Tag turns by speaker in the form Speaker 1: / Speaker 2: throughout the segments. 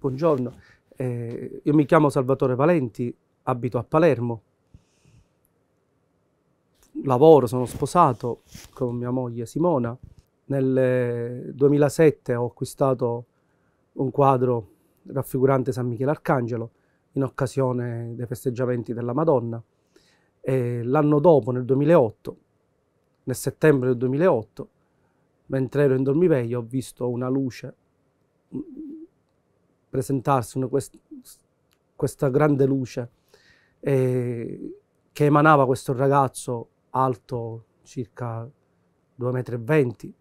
Speaker 1: Buongiorno, eh, io mi chiamo Salvatore Valenti, abito a Palermo, lavoro, sono sposato con mia moglie Simona. Nel 2007 eh, ho acquistato un quadro raffigurante San Michele Arcangelo in occasione dei festeggiamenti della Madonna. l'anno dopo, nel 2008, nel settembre del 2008, mentre ero in dormiveglio, ho visto una luce presentarsi quest questa grande luce eh, che emanava questo ragazzo alto circa 2,20 m,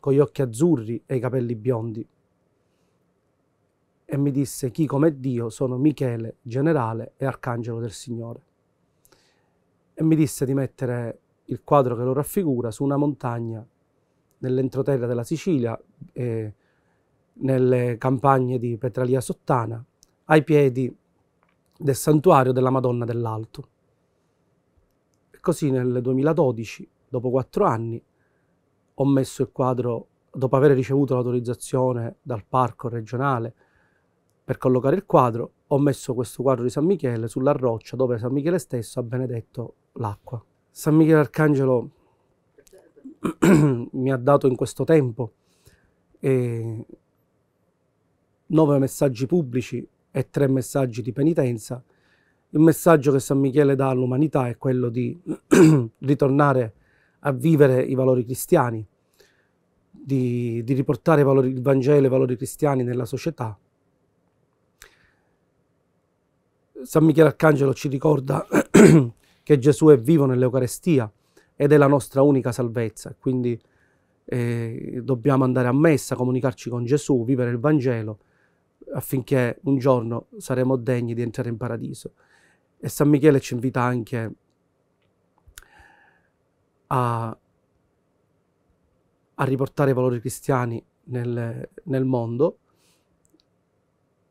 Speaker 1: con gli occhi azzurri e i capelli biondi. E mi disse, chi come Dio sono Michele, generale e arcangelo del Signore. E mi disse di mettere il quadro che lo raffigura su una montagna nell'entroterra della Sicilia, eh, nelle campagne di Petralia Sottana, ai piedi del santuario della Madonna dell'Alto. E così nel 2012, dopo quattro anni, ho messo il quadro, dopo aver ricevuto l'autorizzazione dal parco regionale per collocare il quadro, ho messo questo quadro di San Michele sulla roccia dove San Michele stesso ha benedetto l'acqua. San Michele Arcangelo mi ha dato in questo tempo e nove messaggi pubblici e tre messaggi di penitenza, il messaggio che San Michele dà all'umanità è quello di ritornare a vivere i valori cristiani, di, di riportare valori, il Vangelo e i valori cristiani nella società. San Michele Arcangelo ci ricorda che Gesù è vivo nell'Eucarestia ed è la nostra unica salvezza, quindi eh, dobbiamo andare a messa, comunicarci con Gesù, vivere il Vangelo affinché un giorno saremo degni di entrare in paradiso. E San Michele ci invita anche a, a riportare i valori cristiani nel, nel mondo,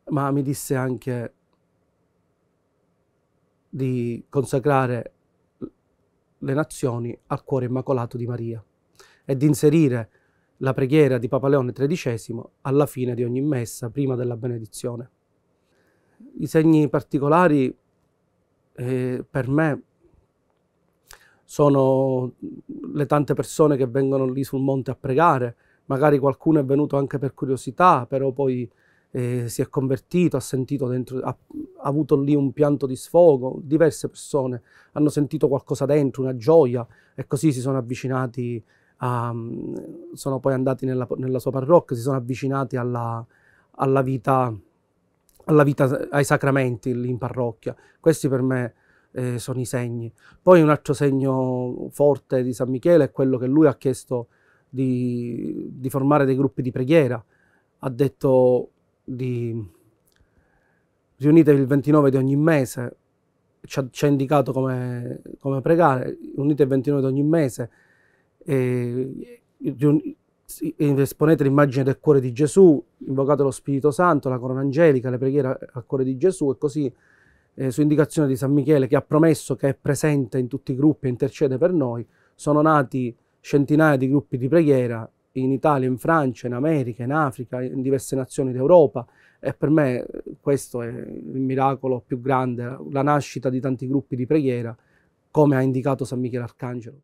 Speaker 1: ma mi disse anche di consacrare le nazioni al cuore immacolato di Maria e di inserire la preghiera di Papa Leone XIII alla fine di ogni messa, prima della benedizione. I segni particolari eh, per me sono le tante persone che vengono lì sul monte a pregare, magari qualcuno è venuto anche per curiosità, però poi eh, si è convertito, ha sentito dentro, ha, ha, avuto lì un pianto di sfogo, diverse persone hanno sentito qualcosa dentro, una gioia e così si sono avvicinati um, sono poi andati nella, nella, sua parrocchia, si sono avvicinati alla, alla, vita, alla vita, ai sacramenti lì in parrocchia. Questi per me eh, sono i segni. Poi un altro segno forte di San Michele è quello che lui ha chiesto di, di formare dei gruppi di preghiera. Ha detto di riunitevi il 29 di ogni mese, ci ha, ci ha indicato come, come pregare, unite il 29 di ogni mese, eh, esponete l'immagine del cuore di Gesù, invocate lo Spirito Santo, la corona angelica, le preghiere al cuore di Gesù e così eh, su indicazione di San Michele che ha promesso che è presente in tutti i gruppi e intercede per noi, sono nati centinaia di gruppi di preghiera in Italia, in Francia, in America, in Africa, in diverse nazioni d'Europa e per me eh, questo è il miracolo più grande, la nascita di tanti gruppi di preghiera come ha indicato San Michele Arcangelo.